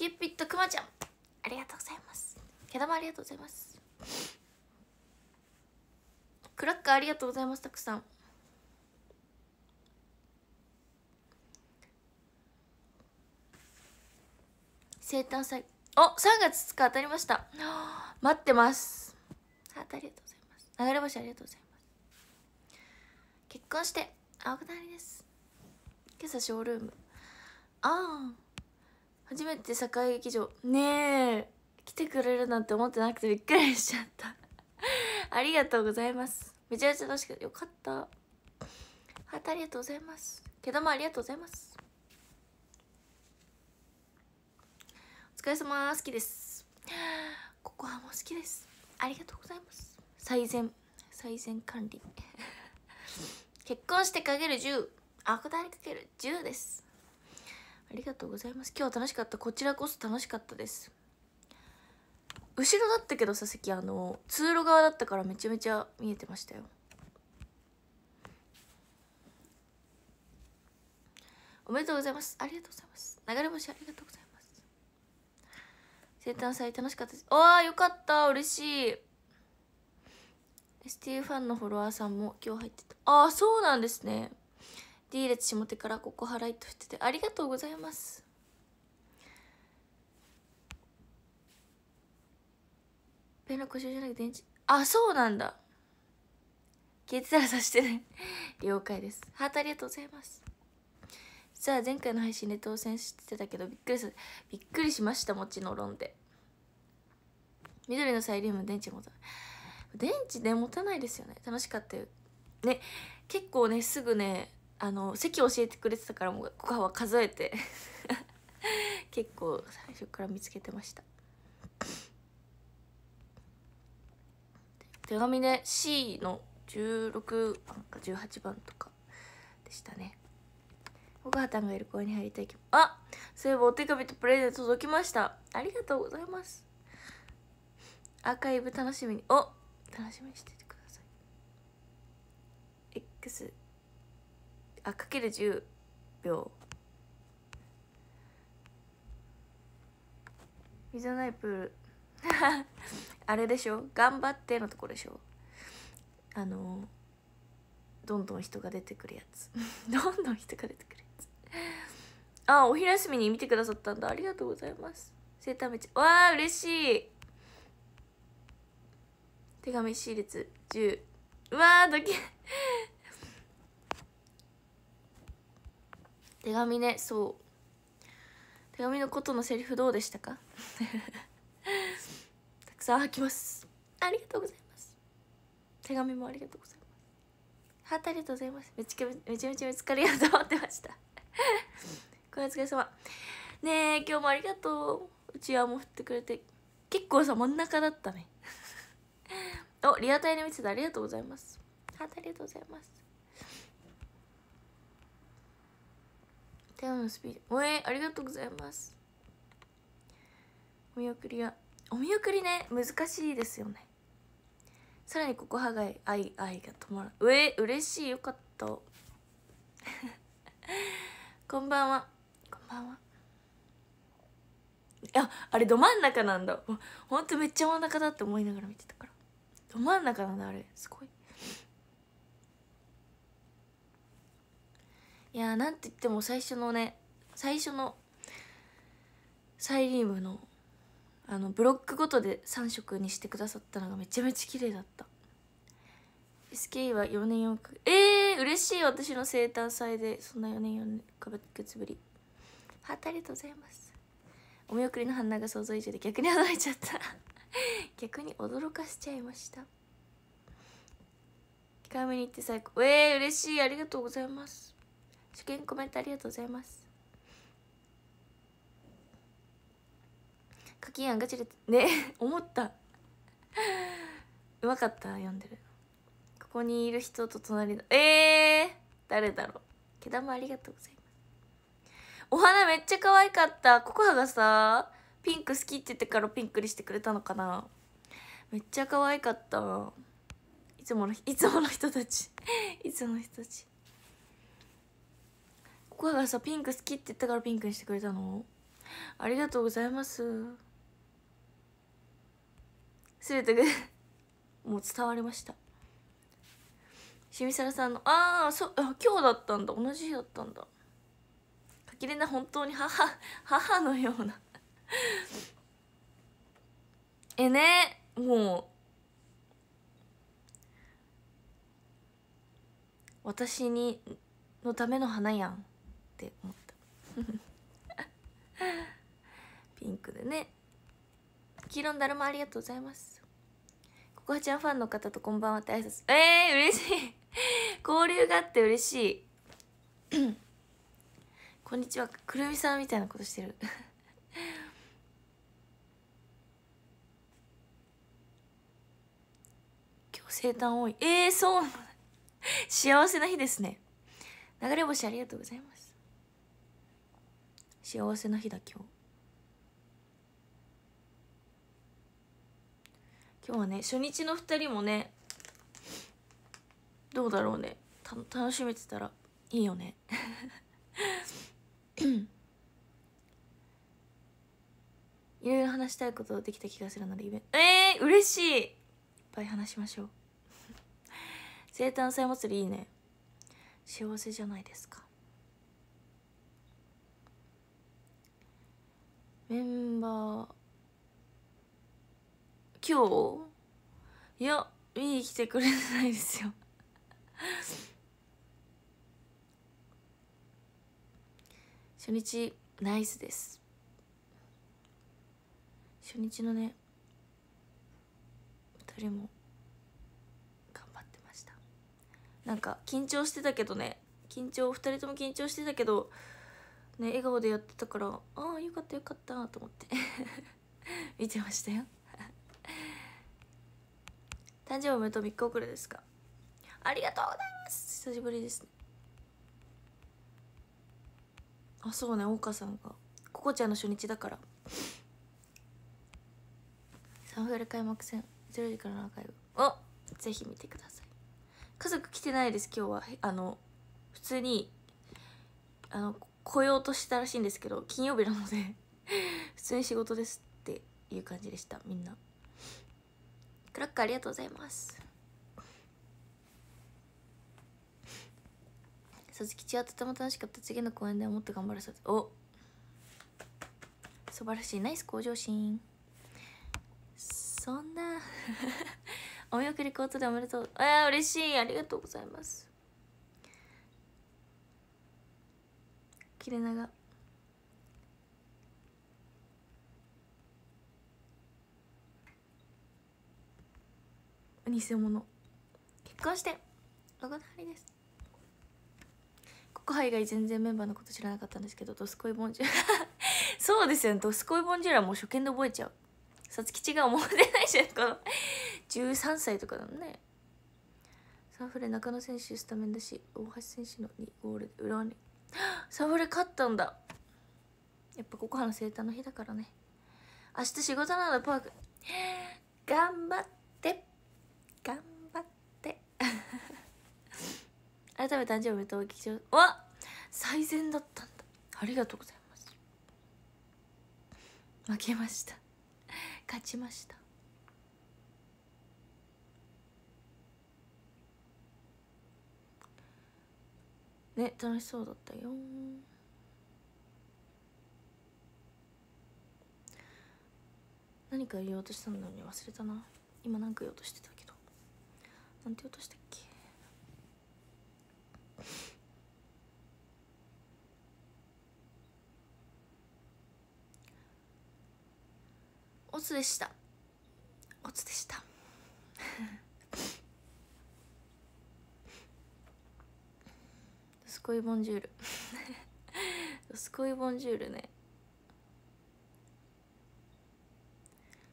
キューピットくまちゃんありがとうございます毛玉ありがとうございますクラッカーありがとうございますたくさん生誕祭お3月2日当たりました待ってますハありがとうございます流れ星ありがとうございます結婚して青くなりです今朝ショールームああ初めて栄劇場ねえ来てくれるなんて思ってなくてびっくりしちゃった ありがとうございますめちゃめちゃ楽しくてよかったはトありがとうございますけどもありがとうございますお疲れ様好きですここはもう好きですありがとうございます最善最善管理 結婚してかける10あこだわりかける10ですありがとうございます今日楽しかったこちらこそ楽しかったです後ろだったけどさ席あの通路側だったからめちゃめちゃ見えてましたよおめでとうございますありがとうございます流れ星ありがとうございます生誕祭楽しかったですああよかった嬉しい STU ファンのフォロワーさんも今日入ってたああそうなんですね D 列下手からここ払いとしててありがとうございますペンの故障じゃなく電池あそうなんだ消えてたらさしてね 了解ですハートありがとうございますさあ前回の配信で当選してたけどびっくりすびっくりしましたもちの論で緑のサイリウム電池持たない電池ね持たないですよね楽しかったよね結構ねすぐねあの席教えてくれてたからもうここは数えて 結構最初から見つけてました手紙で C の16番か18番とかでしたねお母さんがいる公に入りたいあそういえばお手紙とプレゼント届きましたありがとうございますアーカイブ楽しみにお楽しみにしててください X あかける10秒水のないプール あれでしょ頑張ってのとこでしょあのどんどん人が出てくるやつ どんどん人が出てくるやつあお昼休みに見てくださったんだありがとうございます生誕めちゃわあ嬉しい手紙シー列10うわードキ手紙ねそう手紙のことのセリフどうでしたか たくさん吐きますありがとうございます手紙もありがとうございますハートありがとうございますめちゃめちゃめちゃ疲れようと思ってました お疲れ様ねえ今日もありがとううちわも振ってくれて結構さ真ん中だったね おリアタイで見てたありがとうございますハートありがとうございますテオのスピード応援ありがとうございますお見送りはお見送りね難しいですよねさらにここはがい愛愛が止まらうえ嬉しいよかった こんばんはこんばんはいやあれど真ん中なんだほんとめっちゃ真ん中だって思いながら見てたからど真ん中なんだあれすごいいやーなんて言っても最初のね最初のサイリウムのあのブロックごとで3色にしてくださったのがめちゃめちゃ綺麗だった s k は4年4かえー、嬉しい私の生誕祭でそんな4年4か月ぶりつぶり。ありがとうございますお見送りの反応が想像以上で逆に驚いちゃった 逆に驚かしちゃいました控えめに行って最高えー、嬉しいありがとうございます初見コメントありがとうございます課金案がちれてね 思ったうまかった読んでるここにいる人と隣のえー、誰だろう毛玉ありがとうございますお花めっちゃ可愛かったココハがさピンク好きって言ってからピンクにしてくれたのかなめっちゃ可愛かったいつものいつもの人たち いつもの人たちコアがさピンク好きって言ったからピンクにしてくれたのありがとうございますすべて もう伝わりましたしみさらさんのああそう今日だったんだ同じ日だったんだかきれな本当に母 母のようなえねもう私にのための花やんって思ったピンクでね黄色のだるまありがとうございますここはちゃんファンの方とこんばんはって挨拶えー、嬉しい交流があって嬉しい こんにちはくるみさんみたいなことしてる 今日生誕多いえー、そう幸せな日ですね流れ星ありがとうございます幸せな日だ今日今日はね初日の2人もねどうだろうね楽しめてたらいいよね いろいろ話したいことできた気がするのでイベントえー、嬉しいいっぱい話しましょう生誕祭祭りいいね幸せじゃないですかメンバー今日いや見に来てくれないですよ初日ナイスです初日のね2人も頑張ってましたなんか緊張してたけどね緊張2人とも緊張してたけどね、笑顔でやってたからああよかったよかったと思って 見てましたよ 誕生日おめでとう3日遅れですかありがとうございます久しぶりですねあそうね大川さんがここちゃんの初日だからサンフレ開幕戦0時からのアーカイブをぜひ見てください家族来てないです今日はあの普通にあの来ようとしたらしいんですけど金曜日なので 普通に仕事ですっていう感じでしたみんなクラッカーありがとうございます佐々木千はとても楽しかった次の公演でもっと頑張らせてお素晴らしいナイス向上心そんな お見送りコートでおめでとうあ嬉しいありがとうございます切れ長偽物結婚してあごなはりですココハ以外全然メンバーのこと知らなかったんですけどドスコイボンジュラ そうですよねドスコイボンジュラもう初見で覚えちゃうさつき違う思ってないじゃんこの13歳とかだもんねサンフレ中野選手スタメンだし大橋選手の2ゴールで裏にサブレ勝ったんだやっぱここはの生誕の日だからね明日仕事ならパーク頑張って頑張って 改めて誕生日お聞きとう劇わ最善だったんだありがとうございます負けました勝ちましたね楽しそうだったよ何か言おうとしたのに忘れたな今何か言おうとしてたけどなんて言おうとしたっけオツでしたオツでしたスコイボンジュールドスコイボンジュールね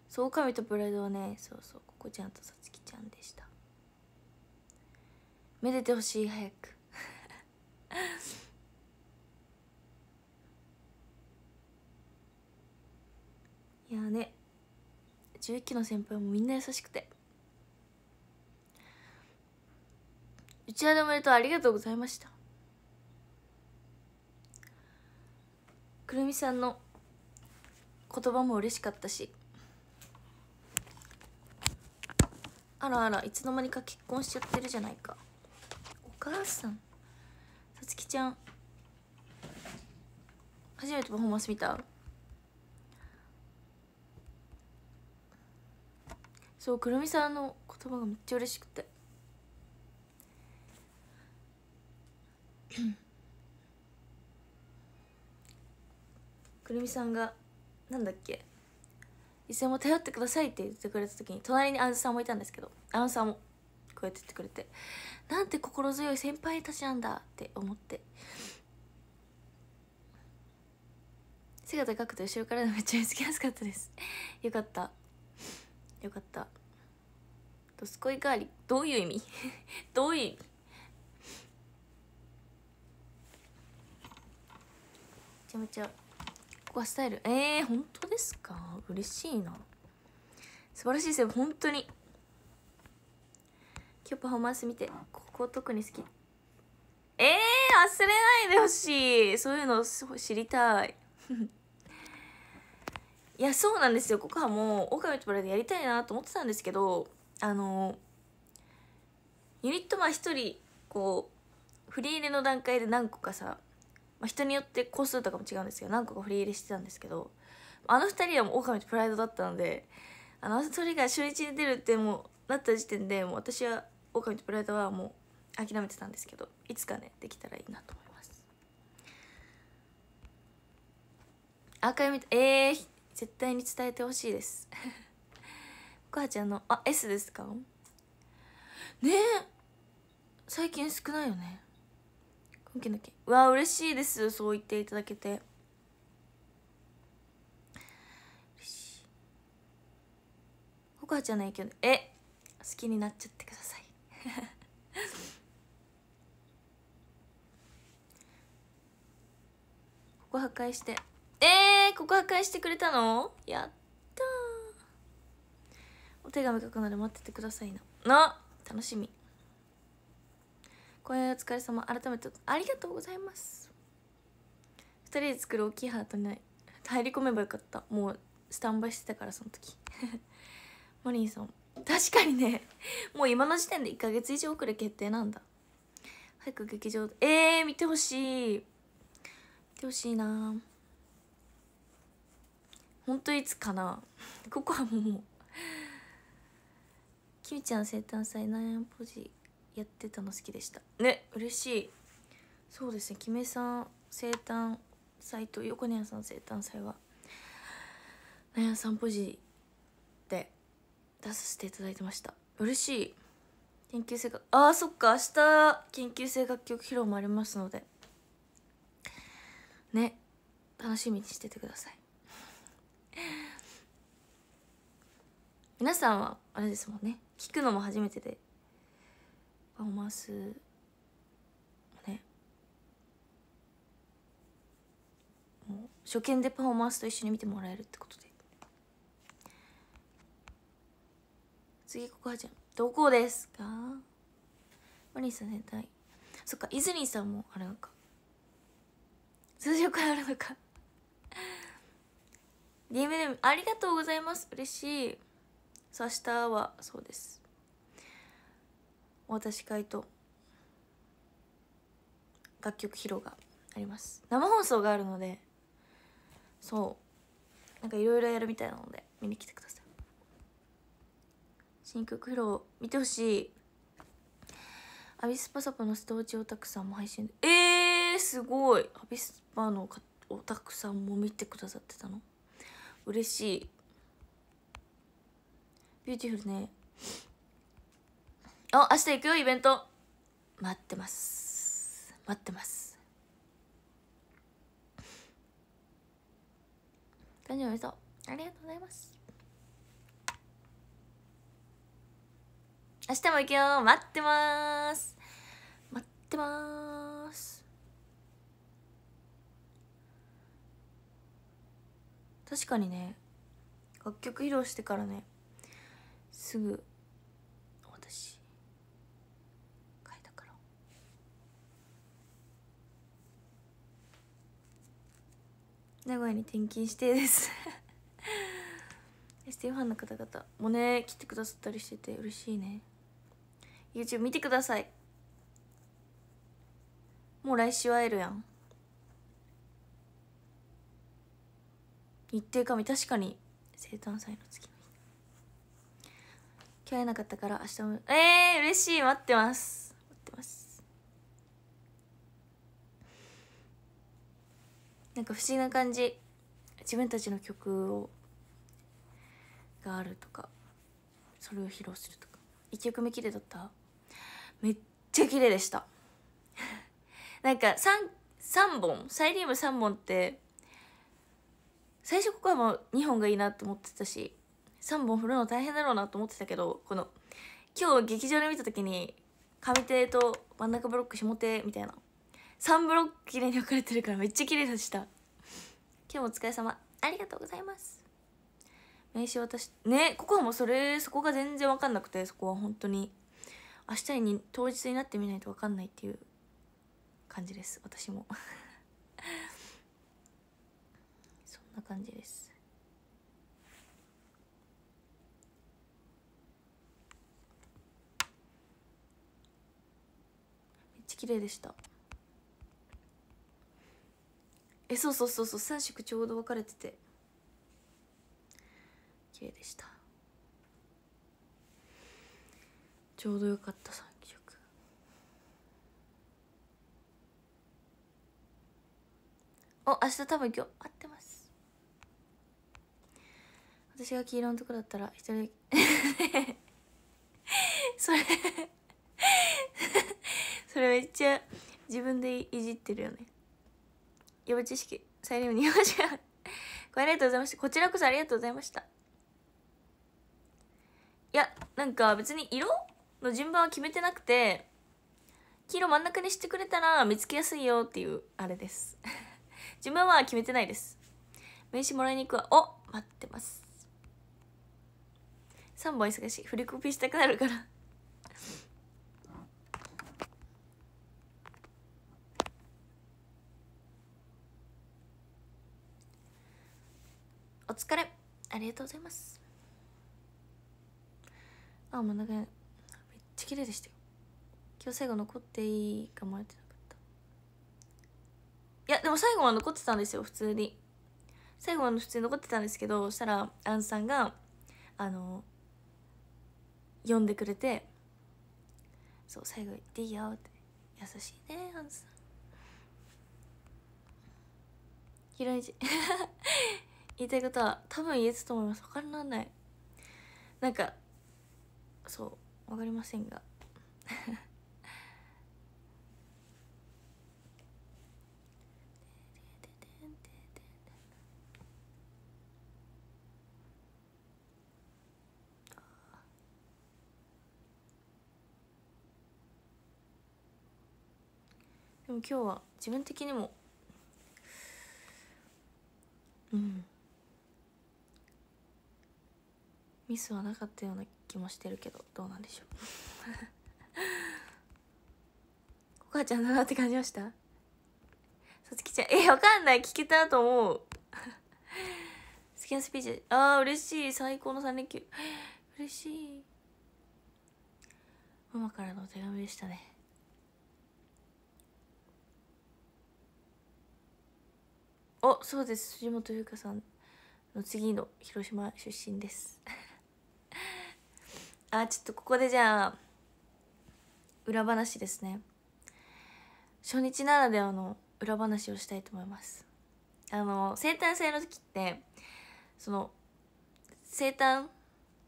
そう狼とプライドはねそうそうここちゃんとさつきちゃんでしためでてほしい早く いやね11期の先輩もみんな優しくてちわのおめでとうありがとうございましたくるみさんの言葉も嬉しかったしあらあらいつの間にか結婚しちゃってるじゃないかお母さんさつきちゃん初めてパフォーマンス見たそうくるみさんの言葉がめっちゃ嬉しくてくるみさんがなんだっけい勢も頼ってくださいって言ってくれた時に隣にんずさんもいたんですけどんずさんもこうやって言ってくれてなんて心強い先輩たちなんだって思って背が高くて後ろからめっちゃ見つけやすかったです よかったよかったどすこいガーリどういう意味 どういう意味めちゃめちゃコアスタイルえー、本当ですか嬉しいな素晴らしいですよ本当に今日パフォーマンス見てここ特に好きえー、忘れないでほしいそういうの知りたい いやそうなんですよここはもうオカミとバライドやりたいなと思ってたんですけどあのユニットまあ1人こう振り入れの段階で何個かさまあ、人によって個数とかも違うんですけど何個か振り入れしてたんですけどあの2人はもう狼とプライドだったのであの2人が初日に出るってもうなった時点でもう私は狼とプライドはもう諦めてたんですけどいつかねできたらいいなと思いますアーカイブえー、絶対に伝えてほしいですお母 ちゃんのあ S ですかねえ最近少ないよねオッーうわ嬉しいですそう言っていただけて嬉しいほかじゃないけどえ好きになっちゃってください ここ破壊してえー、ここ破壊してくれたのやったお手紙書くので待っててくださいなな楽しみ声お疲れ様改めてありがとうございます2人で作る大きいハートに入り込めばよかったもうスタンバイしてたからその時マリンさん確かにねもう今の時点で1ヶ月以上遅れ決定なんだ早く劇場えー、見てほしい見てほしいな本当いつかなここはもうきみちゃん生誕祭何円ポジやってたの好きでしたね嬉しいそうですねキメさん生誕祭と横根屋さん生誕祭はなやさんポジで出させていただいてました嬉しい研究生があーそっか明日研究生楽曲披露もありますのでね楽しみにしててください皆さんはあれですもんね聞くのも初めてでパフォーマンスもねもう初見でパフォーマンスと一緒に見てもらえるってことで次ここはじゃんどこですかマリーさんたいそっかイズリーさんもあれなのか通常会あるのか DM でありがとうございます嬉しいそう明日はそうですお渡し会と楽曲披露があります生放送があるのでそうなんかいろいろやるみたいなので見に来てください新曲披露見てほしいアビスパサポのストーチオタクさんも配信えー、すごいアビスパのオタクさんも見てくださってたの嬉しいビューティフルねあ、明日行くよ、イベント。待ってます。待ってます。大丈夫おでとう。ありがとうございます。明日も行くよ。待ってます。待ってます。確かにね、楽曲披露してからね、すぐ名古屋に転勤してです ST ファンの方々もね来てくださったりしてて嬉しいね YouTube 見てくださいもう来週会えるやん日程神確かに生誕祭の月の日今日会えなかったから明日もええー、嬉しい待ってます待ってますなんか不思議な感じ自分たちの曲をがあるとかそれを披露するとか1曲目綺麗だっためっちゃ綺麗でした なんか 3, 3本サイリウム3本って最初ここはもう2本がいいなと思ってたし3本振るの大変だろうなと思ってたけどこの今日劇場で見た時に上手と真ん中ブロック下手みたいな3ブロック綺麗に分かれてるからめっちゃ綺麗でした今日もお疲れ様ありがとうございます名刺渡しねここはもうそれそこが全然分かんなくてそこは本当に明日に当日になってみないと分かんないっていう感じです私も そんな感じですめっちゃ綺麗でしたえそうそうそうそう3色ちょうど分かれてて綺麗でしたちょうどよかった3色お明日多分今日合ってます私が黄色のとこだったら一人 それそれめっちゃ自分でいじってるよね予備知識再利用にましょうごありがとうございましたこちらこそありがとうございましたいやなんか別に色の順番は決めてなくて黄色真ん中にしてくれたら見つけやすいよっていうあれです 順番は決めてないです名刺もらいに行くわお待ってます3本忙しい振り込みしたくなるからお疲れありがとうございますあ真ん中めっちゃ綺麗でしたよ今日最後残っていいかもらってなかったいやでも最後は残ってたんですよ普通に最後は普通に残ってたんですけどそしたらアンさんがあの読んでくれてそう最後言っていいよって優しいねアンさんひいじ言いたいことは多分言えたと思います分からないなんかそう分かりませんがでも今日は自分的にもうんミスはなかったような気もしてるけどどうなんでしょう お母ちゃんだなって感じましたさつきちゃんえわかんない聞けたと思う好きなスピーチああ嬉しい最高の3連休嬉しいママからのお手紙でしたねおそうです藤本優香さんの次の広島出身ですあちょっとここでじゃあ裏話ですね初日ならではの裏話をしたいと思いますあの生誕祭の時ってその生誕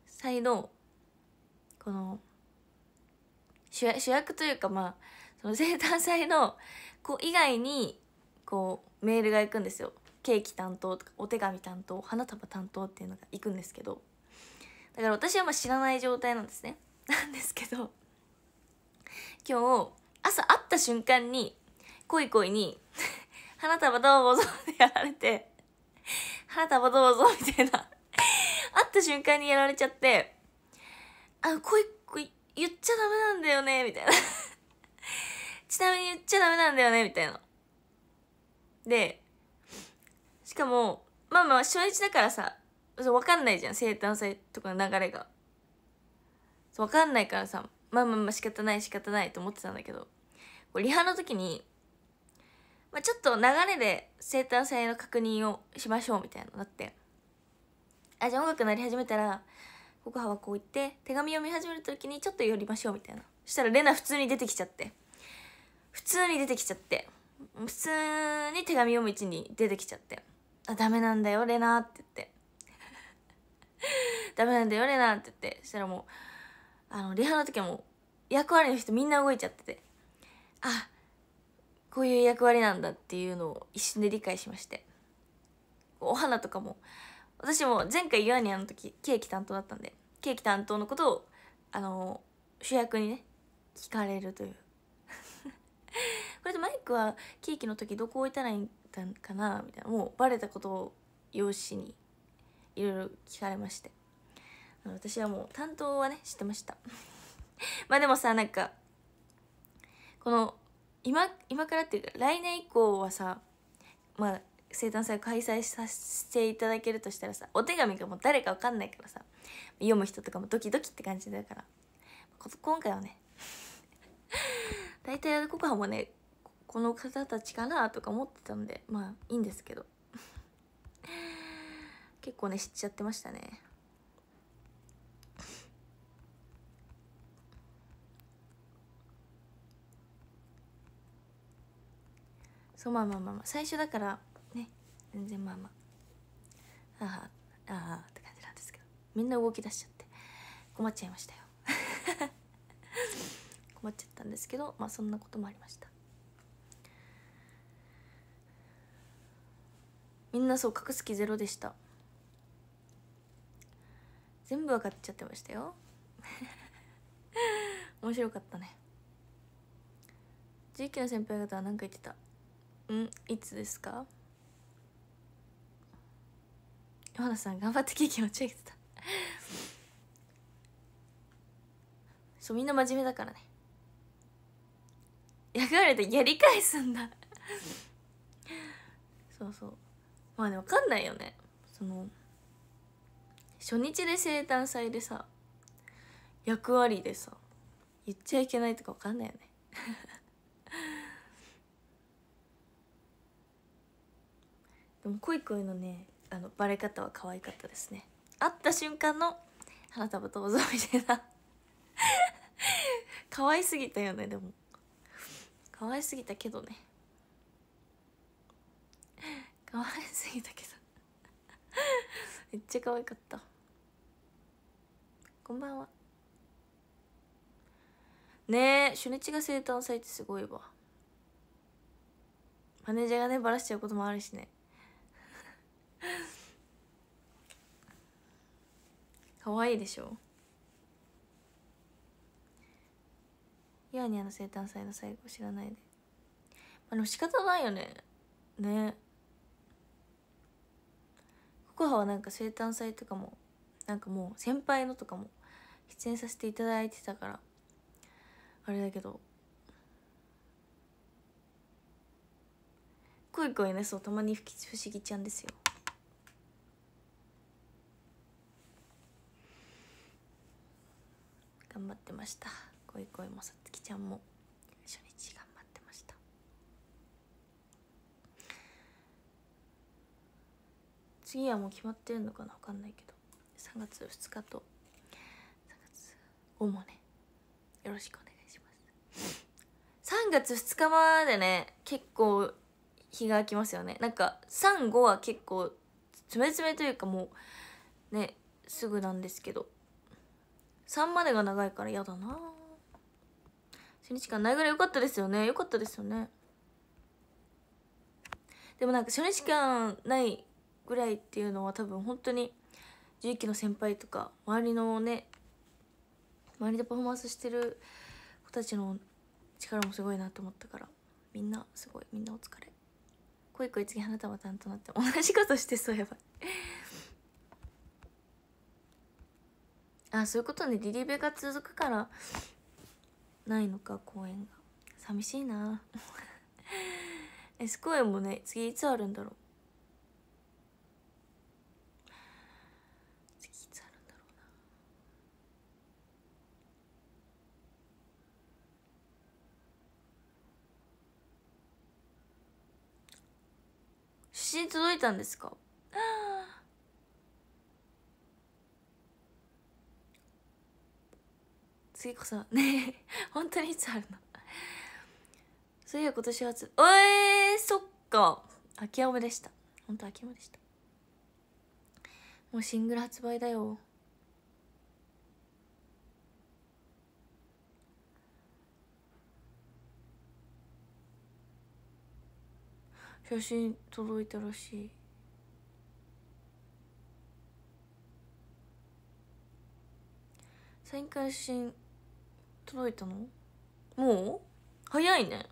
祭のこの主役というかまあその生誕祭の子以外にこうメールが行くんですよケーキ担当とかお手紙担当花束担当っていうのが行くんですけどだから私はまあ知らない状態なんですね なんですけど今日朝会った瞬間に恋恋に 花束どうぞってやられて花束どうぞみたいな会った瞬間にやられちゃって、あ、恋恋言っちゃダメなんだよね、みたいな。ちなみに言っちゃダメなんだよね、みたいな。で、しかも、まあまあ初日だからさ、分かんないじゃん生誕祭とかの流れが分かんないからさまあまあまあ仕方ない仕方ないと思ってたんだけどリハの時に、まあ、ちょっと流れで生誕祭の確認をしましょうみたいなのがあってあじゃあ音楽鳴り始めたらココはこう言って手紙読み始める時にちょっと寄りましょうみたいなそしたらレナ普通に出てきちゃって普通に出てきちゃって普通に手紙読む位置に出てきちゃって「あダメなんだよレナ」って言って ダメなんだよねなんて言ってそしたらもうあのリハの時はもう役割の人みんな動いちゃっててあこういう役割なんだっていうのを一瞬で理解しましてお花とかも私も前回ユアニアの時ケーキ担当だったんでケーキ担当のことをあの主役にね聞かれるという これでマイクはケーキの時どこ置いたらいいんかなみたいなもうバレたことを用紙にいろいろ聞かれまして私はもう担当はね知ってました まあでもさなんかこの今今からっていうか来年以降はさまあ生誕祭開催させていただけるとしたらさお手紙がもう誰か分かんないからさ読む人とかもドキドキって感じだから今回はね 大体コカもねこの方たちかなとか思ってたんでまあいいんですけど結構ね知っちゃってましたねそうまあまあまあ、まあ、最初だからね全然まあまあああああって感じなんですけどみんな動き出しちゃって困っちゃいましたよ 困っちゃったんですけどまあそんなこともありましたみんなそう隠す気ゼロでした全部分かっちゃってましたよ 面白かったね地域の先輩方は何か言ってたうんいつですか山田さん頑張ってケーキ持ちてた そうみんな真面目だからね役割でやり返すんだ そうそうまあね分かんないよねその初日で生誕祭でさ役割でさ言っちゃいけないとか分かんないよね でも恋恋のねあのバレ方は可愛かったですね会った瞬間の花束どうぞみたいな 可愛すぎたよねでも可愛すぎたけどね 可愛すぎたけどめっちゃ可愛かったこんばんはねえ初日が生誕祭ってすごいわマネージャーがねバラしちゃうこともあるしねかわいいでしょヤーニャの生誕祭の最後知らないであの仕方ないよねねココハはなんか生誕祭とかもなんかもう先輩のとかも出演させていただいてたからあれだけど恋恋ねそうたまに不思議ちゃんですよ頑張ってました恋恋もさつきちゃんも初日頑張ってました次はもう決まってるのかな分かんないけど3月2日とをもねよろしくお願いします3月2日までね結構日が空きますよねなんか35は結構つめつめというかもうねすぐなんですけど3までが長いから嫌だな初日間ないぐらい良かったですよね良かったですよねでもなんか初日間ないぐらいっていうのは多分本当に重機の先輩とか周りのね周りでパフォーマンスしてる子たちの力もすごいなと思ったからみんなすごいみんなお疲れ恋恋次花束担当なって同じことしてそうやばいあそういうことねリリベが続くからないのか公演が寂しいな S 公演もね次いつあるんだろうに届いたんですか次こそねえ 本当にいつあるのそういや今年初おえー、そっか秋山でした本当秋山でしたもうシングル発売だよ写真届いたらしいサイン会写真届いたのもう早いね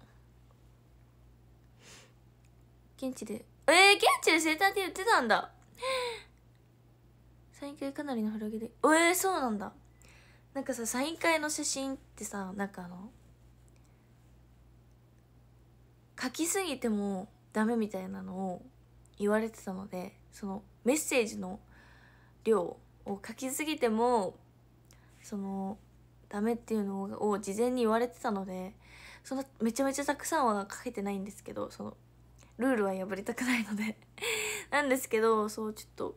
現地でえー、現地で生誕って言ってたんだサイン会かなりの古着でえー、そうなんだなんかさサイン会の写真ってさなんかあの書きすぎてもダメみたいなのを言われてたのでそのメッセージの量を書きすぎてもそのダメっていうのを事前に言われてたのでそのめちゃめちゃたくさんは書けてないんですけどそのルールは破りたくないので なんですけどそうちょっと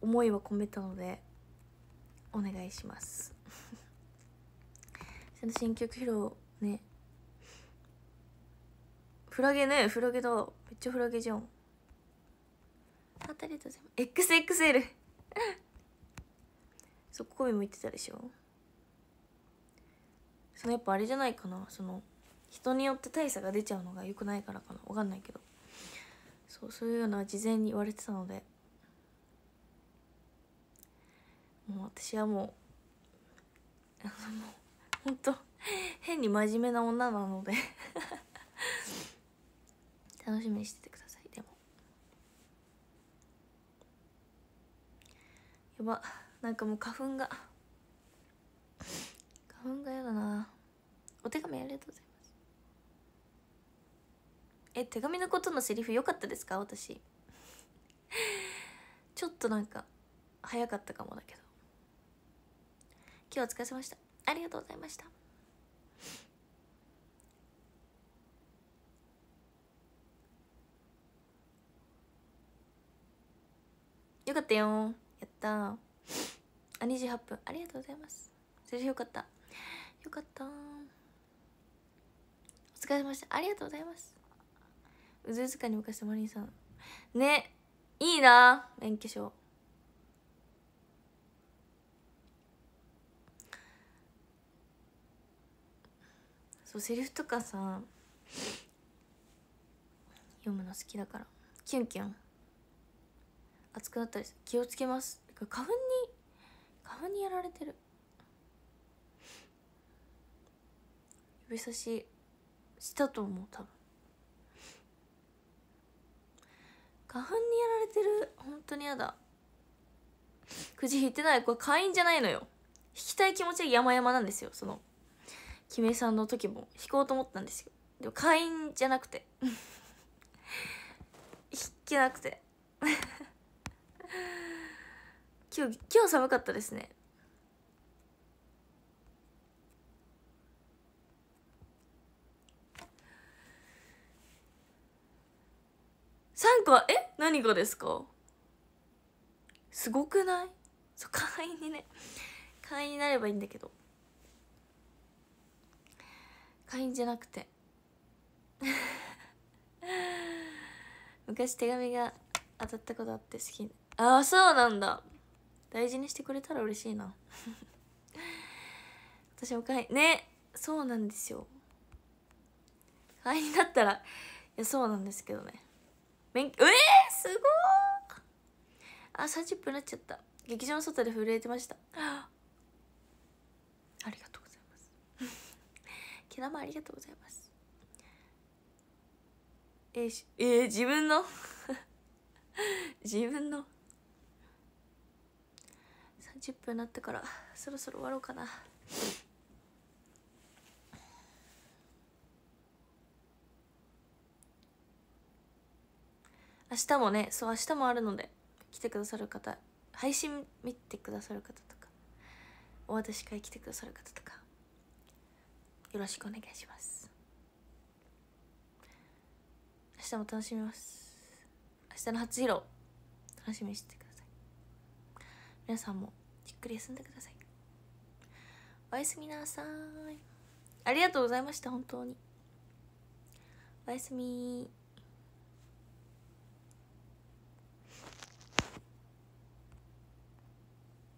思いは込めたのでお願いします 新曲披露ねフラゲねフラゲだちゃフラゲじゃんありとうご XXL そこも向いてたでしょそのやっぱあれじゃないかなその人によって大差が出ちゃうのがよくないからかなわかんないけどそうそういううな事前に言われてたのでもう私はもう あのもう本当変に真面目な女なので 楽しみにしててくださいでもやばなんかもう花粉が花粉がやだなお手紙ありがとうございますえ手紙のことのセリフ良かったですか私ちょっとなんか早かったかもだけど今日はお疲れ様でしたありがとうございましたよかったよやったあ28分ありがとうございますそれよかったよかったお疲れ様でしたありがとうございますうずうずかに昔マリンさんねいいな免許証そうセリフとかさ読むの好きだからキュンキュン暑くなったり気をつけます花粉に花粉にやられてる指差ししたと思う多分花粉にやられてる本当にやだくじ引いてないこれ会員じゃないのよ引きたい気持ちは山々なんですよそのキメさんの時も引こうと思ったんですよでも会員じゃなくて 引けなくて今日今日寒かったですね三個え何がですかすごくないそう会員にね会員になればいいんだけど会員じゃなくて 昔手紙が当たったことあって好きああそうなんだ大事にしてくれたら嬉しいな 私おかえねそうなんですよ会員だったらいやそうなんですけどね免許えー、すごーあ30分なっちゃった劇場の外で震えてました ありがとうございます 毛玉ありがとうございますえー、えー、自分の 自分の10分なったからそろそろ終わろうかな明日もねそう明日もあるので来てくださる方配信見てくださる方とかお渡し会来てくださる方とかよろしくお願いします明日も楽しみます明日の初披露楽しみにしてください皆さんもくり休んでくださいおやすみなさいありがとうございました本当におやすみ